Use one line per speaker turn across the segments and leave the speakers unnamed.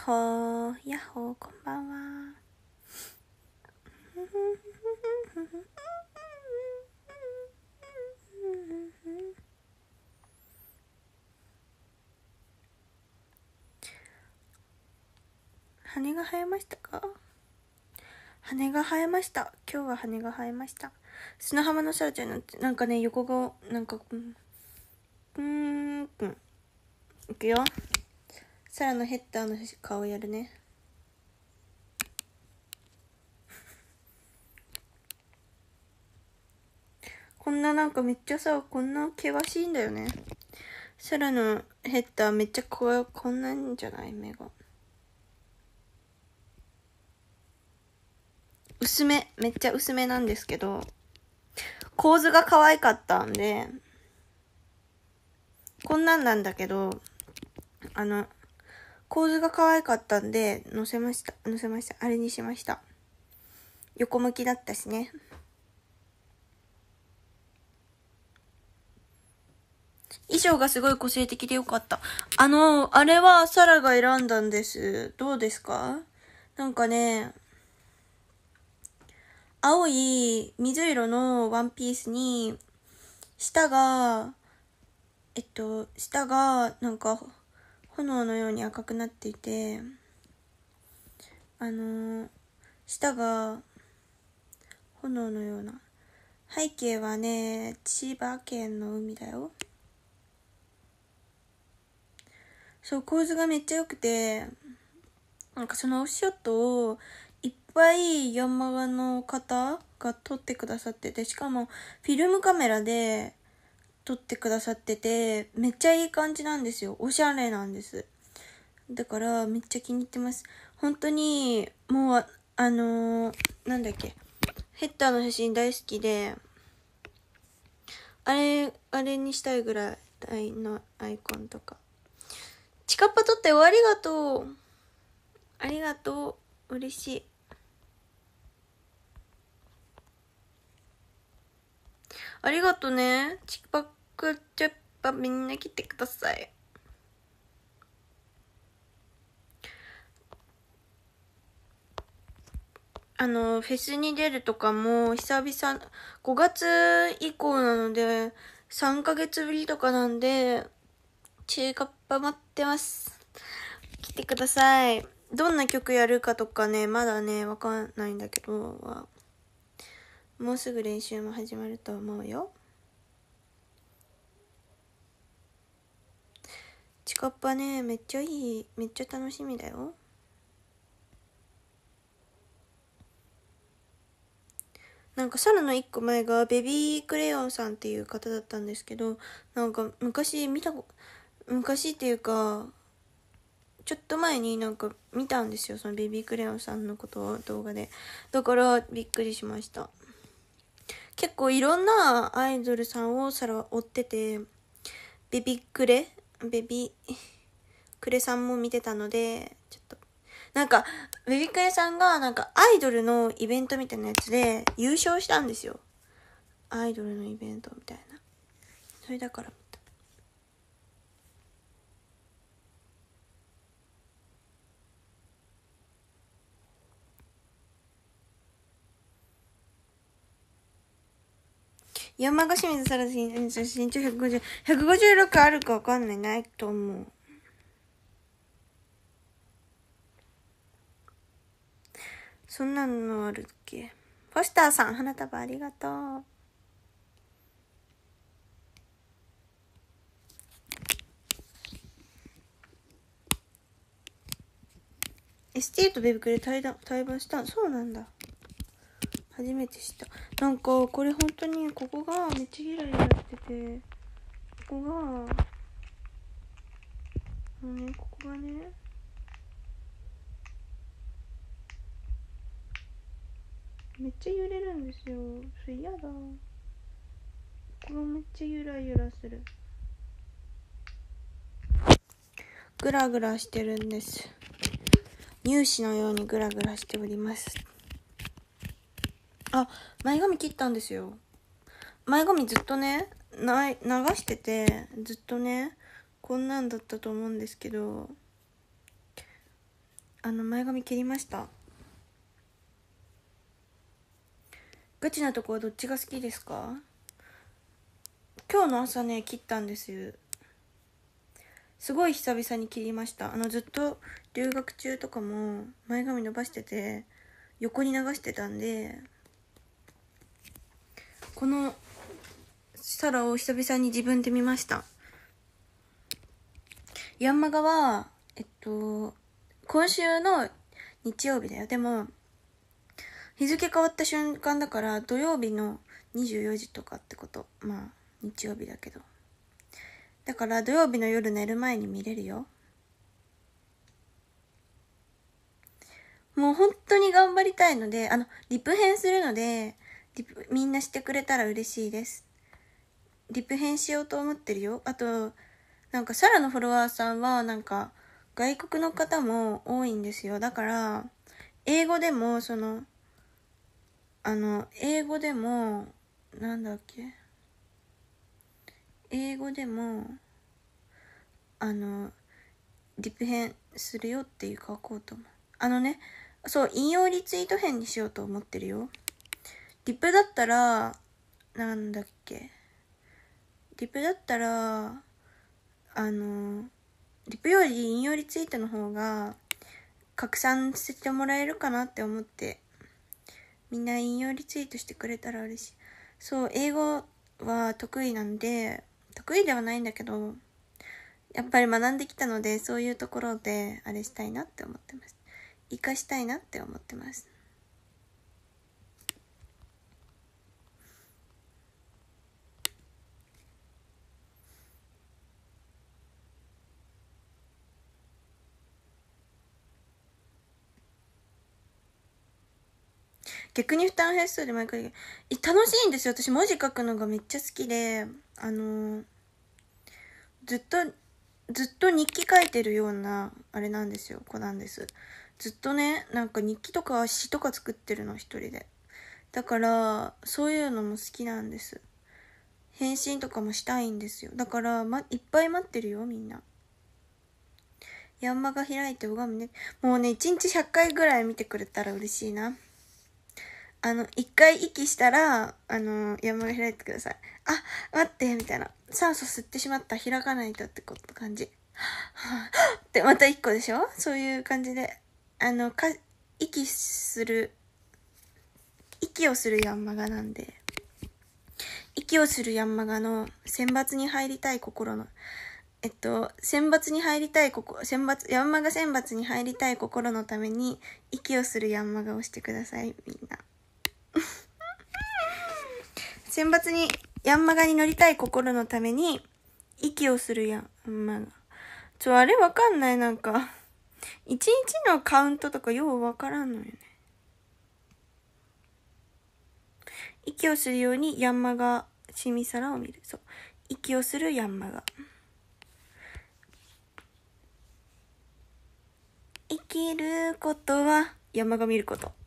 っほーやっほーこんばんは羽が生えましたか羽が生えました今日は羽が生えました砂浜のシャラちゃんのなんかね横顔なんかうんうんいくよサラのヘッダーの顔やるねこんななんかめっちゃさこんな険しいんだよねサラのヘッダーめっちゃここんなんじゃない目が薄めめっちゃ薄めなんですけど構図が可愛かったんでこんなんなんだけどあの構図が可愛かったんで、載せました。載せました。あれにしました。横向きだったしね。衣装がすごい個性的でよかった。あの、あれはサラが選んだんです。どうですかなんかね、青い水色のワンピースに、下が、えっと、下がなんか炎のように赤くなっていてあの舌が炎のような背景はね千葉県の海だよそう構図がめっちゃ良くてなんかそのオフショットをいっぱいヤンマガの方が撮ってくださっててしかもフィルムカメラで撮ってくださってて、めっちゃいい感じなんですよ。おしゃれなんです。だから、めっちゃ気に入ってます。本当に、もう、あのー、なんだっけ。ヘッダーの写真大好きで、あれ、あれにしたいぐらいのアイコンとか。チカッパ撮ってよ、ありがとう。ありがとう。嬉しい。ありがとね。チパクチェッパみんな来てください。あの、フェスに出るとかも久々、5月以降なので、3ヶ月ぶりとかなんで、中華パ待ってます。来てください。どんな曲やるかとかね、まだね、わかんないんだけど、もうすぐ練習も始まると思うよチカッパねめっちゃいいめっちゃ楽しみだよなんかサラの1個前がベビークレヨンさんっていう方だったんですけどなんか昔見た昔っていうかちょっと前になんか見たんですよそのベビークレヨンさんのことを動画でだからびっくりしました結構いろんなアイドルさんをさら追ってて、ベビクレベビクレさんも見てたので、ちょっと、なんか、ベビクレさんがなんかアイドルのイベントみたいなやつで優勝したんですよ。アイドルのイベントみたいな。それだから、山越水らラダ身長150、156あるかわかんない。ないと思う。そんなのあるっけポスターさん、花束ありがとう。エスティとベビクで対談、対話したそうなんだ。初めて知ったなんかこれ本当にここがめっちゃ開いちゃっててここがもうねここがねめっちゃ揺れるんですよそれ嫌だここがめっちゃゆらゆらするグラグラしてるんです乳歯のようにグラグラしておりますあ前髪切ったんですよ前髪ずっとねな流しててずっとねこんなんだったと思うんですけどあの前髪切りましたガチなとこはどっちが好きですか今日の朝ね切ったんですすごい久々に切りましたあのずっと留学中とかも前髪伸ばしてて横に流してたんでこの皿を久々に自分で見ましたヤンマガはえっと今週の日曜日だよでも日付変わった瞬間だから土曜日の24時とかってことまあ日曜日だけどだから土曜日の夜寝る前に見れるよもう本当に頑張りたいのであのリプ編するのでリプみんなしてくれたら嬉しいです。リプ編しようと思ってるよ。あと、なんかサラのフォロワーさんはなんか外国の方も多いんですよ。だから、英語でもその、あの、英語でも、なんだっけ。英語でも、あの、リプ編するよっていう書こうと思う。あのね、そう、引用リツイート編にしようと思ってるよ。リップだったら、なんだっけ。リプだったら、あの、リプより引用リツイートの方が拡散してもらえるかなって思って、みんな引用リツイートしてくれたら嬉しい。そう、英語は得意なんで、得意ではないんだけど、やっぱり学んできたので、そういうところであれしたいなって思ってます。活かしたいなって思ってます。逆に負担減りそで毎回楽しいんですよ私文字書くのがめっちゃ好きであのずっとずっと日記書いてるようなあれなんですよ子なんですずっとねなんか日記とか詩とか作ってるの一人でだからそういうのも好きなんです返信とかもしたいんですよだから、ま、いっぱい待ってるよみんなヤンマが開いて拝むねもうね1日100回ぐらい見てくれたら嬉しいなあの、一回息したら、あの、山が開いてください。あ、待って、みたいな。酸素吸ってしまった、開かないとってこと感じ。で、ってまた一個でしょそういう感じで。あの、か、息する、息をするヤンマガなんで、息をするヤンマガの選抜に入りたい心の、えっと、選抜に入りたいここ、選抜、ヤンマガ選抜に入りたい心のために、息をするヤンマガをしてください、みんな。選抜にヤンマガに乗りたい心のために、息をするヤンマガ。ちょ、あれわかんない、なんか。一日のカウントとかようわからんのよね。息をするようにヤンマガ、シミサラを見る。そう。息をするヤンマガ。生きることは山が見ること。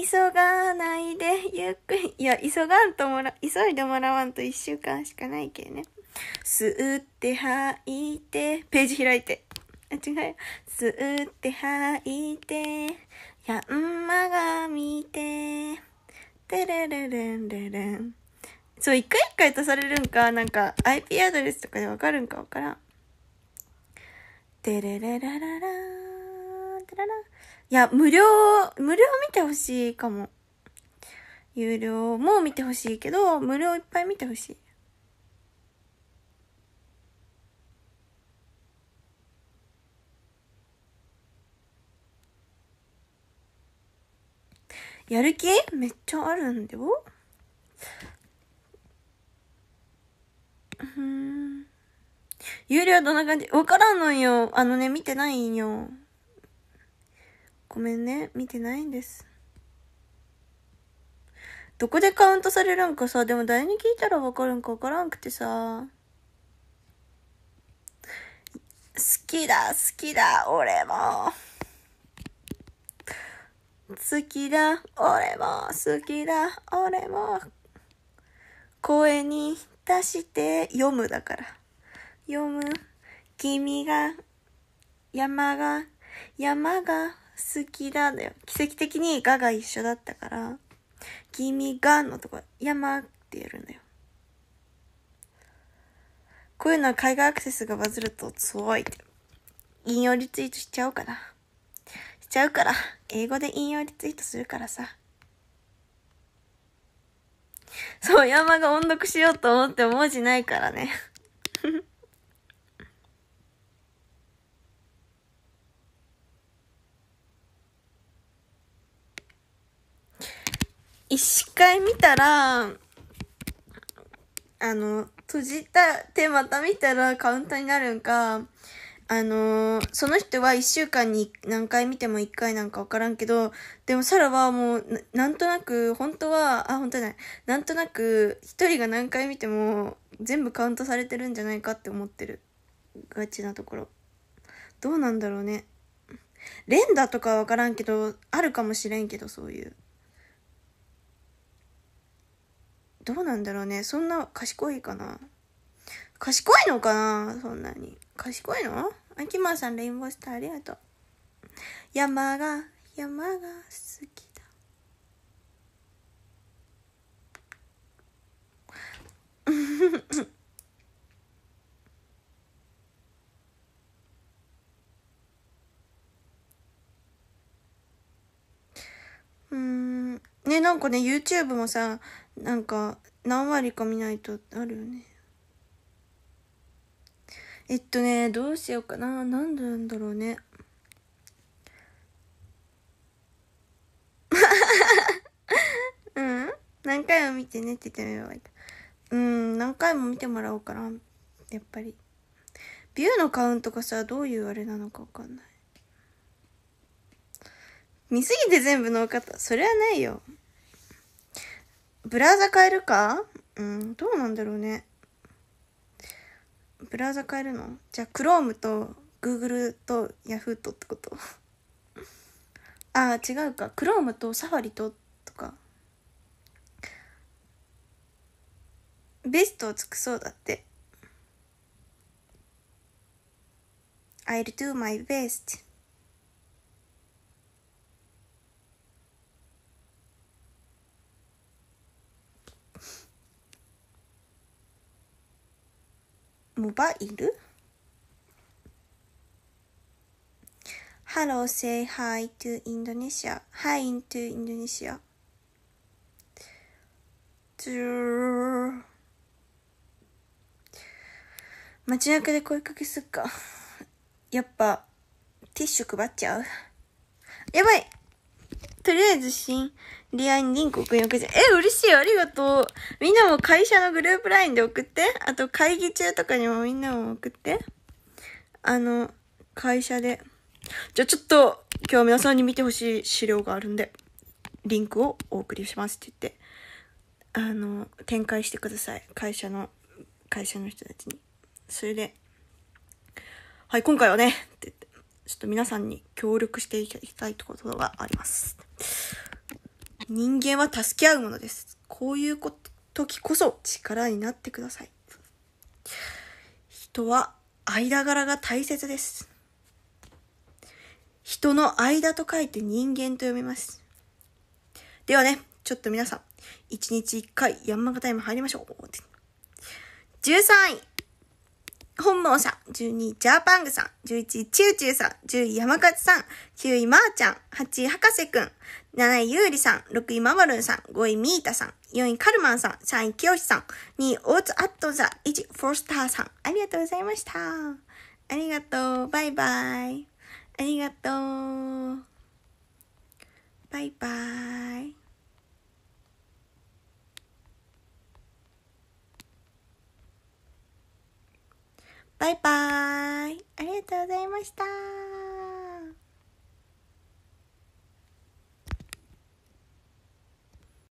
急がないで、ゆっくり。いや、急がんともら、急いでもらわんと一週間しかないけね。吸って吐いて、ページ開いて。あ、違う。吸って吐いて、やんまが見て、てれれれんれれん。そう、一回一回足されるんか、なんか、IP アドレスとかでわかるんかわからん。てれれらららー、てらら。いや、無料、無料見てほしいかも。有料も見てほしいけど、無料いっぱい見てほしい。やる気めっちゃあるんだよ。うん。有料どんな感じわからんのよ。あのね、見てないんよ。ごめんね、見てないんです。どこでカウントされるんかさ、でも誰に聞いたらわかるんかわからんくてさ。好きだ、好きだ、俺も。好きだ、俺も、好きだ、俺も。声に出して読むだから。読む。君が、山が、山が好きだだよ。奇跡的にガが一緒だったから、君がのとこ、山ってやるんだよ。こういうのは海外アクセスがバズると強いって。引用リツイートしちゃおうかな。しちゃうから、英語で引用リツイートするからさ。そう、山が音読しようと思って文字ないからね。一回見たら、あの、閉じた手また見たらカウントになるんか、あのその人は1週間に何回見ても1回なんかわからんけど、でもサラはもうな、なんとなく、本当は、あ、本当じゃない、なんとなく、1人が何回見ても全部カウントされてるんじゃないかって思ってる。ガチなところ。どうなんだろうね。連打とかはわからんけど、あるかもしれんけど、そういう。どうなんだろうね。そんな賢いかな。賢いのかなそんなに。賢いのあきまさん、レインボースターありがとう。山が、山が好き。ね、なんかね、YouTube もさ、なんか、何割か見ないとあるよね。えっとね、どうしようかな。何でなんだろうね。うん。何回も見てねって言ってみれうん、何回も見てもらおうかな。やっぱり。ビューのカウントがさ、どういうあれなのかわかんない。見すぎて全部の方、それはないよ。ブラウザ変えるかうん、どうなんだろうね。ブラウザ変えるのじゃあ、Chrome と Google と Yahoo とってことああ、違うか。Chrome と Safari ととか。ベストを尽くそうだって。I'll do my best. モバイル Hello, say hi to Indonesia. Hi i n to Indonesia. 街中で声かけすっか。やっぱ、ティッシュ配っちゃうやばいとりあえず新、リアにリンク送り送っえ、嬉しい。ありがとう。みんなも会社のグループ LINE で送って。あと会議中とかにもみんなも送って。あの、会社で。じゃあちょっと、今日皆さんに見てほしい資料があるんで、リンクをお送りしますって言って、あの、展開してください。会社の、会社の人たちに。それで、はい、今回はね、って言って、ちょっと皆さんに協力していきたいってことがあります。人間は助け合うものです。こういう時こそ力になってください。人は間柄が大切です。人の間と書いて人間と読みます。ではね、ちょっと皆さん、一日一回ヤンマガタイム入りましょう。13位本望さん、12位ジャーパングさん、11位チューチューさん、10位山勝さん、9位まーちゃん、8位博士くん、7位ゆうりさん、6位ままるんさん、5位みーたさん、4位カルマンさん、3位きよしさん、2位オーツアットザ、1位フォースターさん、ありがとうございました。ありがとう、バイバイ。ありがとう。バイバイ。バイバーイ。ありがとうございました。